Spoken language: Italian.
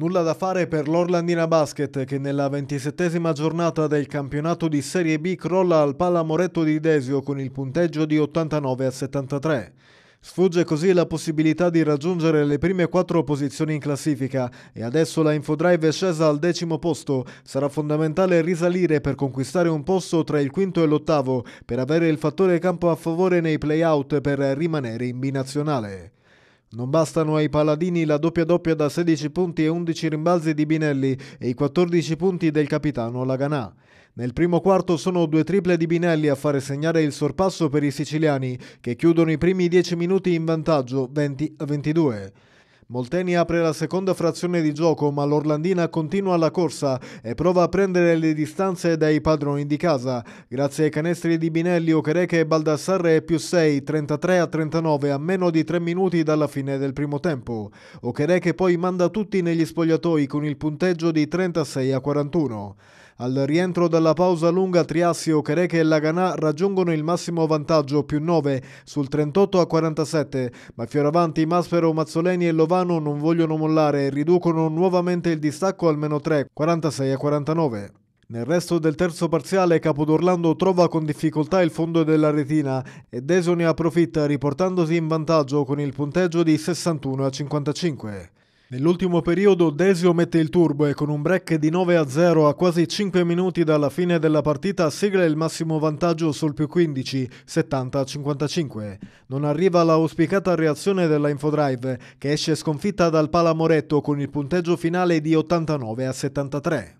Nulla da fare per l'Orlandina Basket che nella ventisettesima giornata del campionato di Serie B crolla al Pallamoretto di Desio con il punteggio di 89 a 73. Sfugge così la possibilità di raggiungere le prime quattro posizioni in classifica e adesso la Infodrive è scesa al decimo posto. Sarà fondamentale risalire per conquistare un posto tra il quinto e l'ottavo per avere il fattore campo a favore nei playout per rimanere in binazionale. Non bastano ai paladini la doppia doppia da 16 punti e 11 rimbalzi di Binelli e i 14 punti del capitano Laganà. Nel primo quarto sono due triple di Binelli a fare segnare il sorpasso per i siciliani, che chiudono i primi 10 minuti in vantaggio 20 22. Molteni apre la seconda frazione di gioco, ma l'Orlandina continua la corsa e prova a prendere le distanze dai padroni di casa. Grazie ai canestri di Binelli, Ochereche e Baldassarre è più 6, 33 a 39, a meno di 3 minuti dalla fine del primo tempo. Ochereche poi manda tutti negli spogliatoi con il punteggio di 36 a 41. Al rientro dalla pausa lunga Triassi, Careche e Laganà raggiungono il massimo vantaggio più 9 sul 38 a 47, ma Fioravanti, Maspero, Mazzoleni e Lovano non vogliono mollare e riducono nuovamente il distacco al meno 3, 46 a 49. Nel resto del terzo parziale Capodorlando trova con difficoltà il fondo della retina e Deso ne approfitta riportandosi in vantaggio con il punteggio di 61 a 55. Nell'ultimo periodo Desio mette il turbo e con un break di 9 a 0 a quasi 5 minuti dalla fine della partita sigla il massimo vantaggio sul più 15, 70 a 55. Non arriva la auspicata reazione della Infodrive che esce sconfitta dal Palamoretto con il punteggio finale di 89 a 73.